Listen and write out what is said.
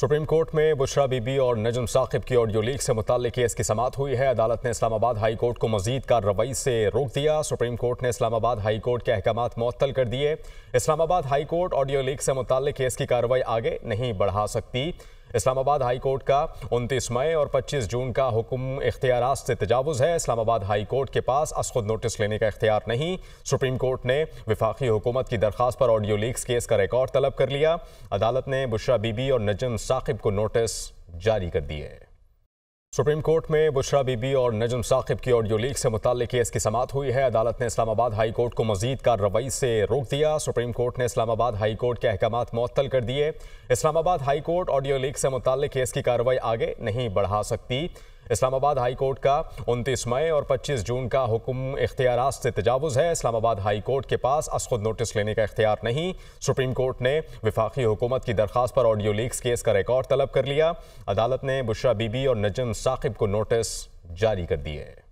supreme court में बुशरा बीबी और नजम साकिब की ऑडियो लीक से मुतल केस की समात हुई है अदालत ने इस्लामाबाद हाई कोर्ट को मजीद कार्रवाई से रोक दिया सुप्रीम कोर्ट ने इस्लामाबाद हाई कोर्ट के अहकाम मअतल कर दिए Islamabad high court audio leak से मुतल केस की कार्रवाई आगे नहीं बढ़ा सकती इस्लामाबाद हाई कोर्ट का उनतीस मई और पच्चीस जून का हुक्म इख्तियार से तजावज़ है इस्लामाबाद हाई कोर्ट के पास अस खुद नोटिस लेने का इख्तियार नहीं सुप्रीम कोर्ट ने विफाखी हुकूमत की दरख्वास्त पर ऑडियो लीक्स केस का रिकॉर्ड तलब कर लिया अदालत ने बुशरा बीबी और नजम साकिब को नोटिस जारी कर दिए सुप्रीम कोर्ट में बुशरा बीबी और नजम साकिब की ऑडियो लीक से मुतल केस की समात हुई है अदालत ने इस्लामाबाद हाई कोर्ट को मजीद कार्रवाई से रोक दिया सुप्रीम कोर्ट ने इस्लामाबाद हाई कोर्ट के अहकाम मअतल कर दिए Islamabad high court audio leak से मुतल केस की कार्रवाई आगे नहीं बढ़ा सकती इस्लामाबाद हाई कोर्ट का 29 मई और 25 जून का हुक्म इख्तियार से तजावज़ है इस्लामाबाद हाई कोर्ट के पास अस खुद नोटिस लेने का इख्तियार नहीं सुप्रीम कोर्ट ने विफाखी हुकूमत की दरख्वास्त पर ऑडियो लीक्स केस का रिकॉर्ड तलब कर लिया अदालत ने बुशरा बीबी और नजम साकिब को नोटिस जारी कर दिए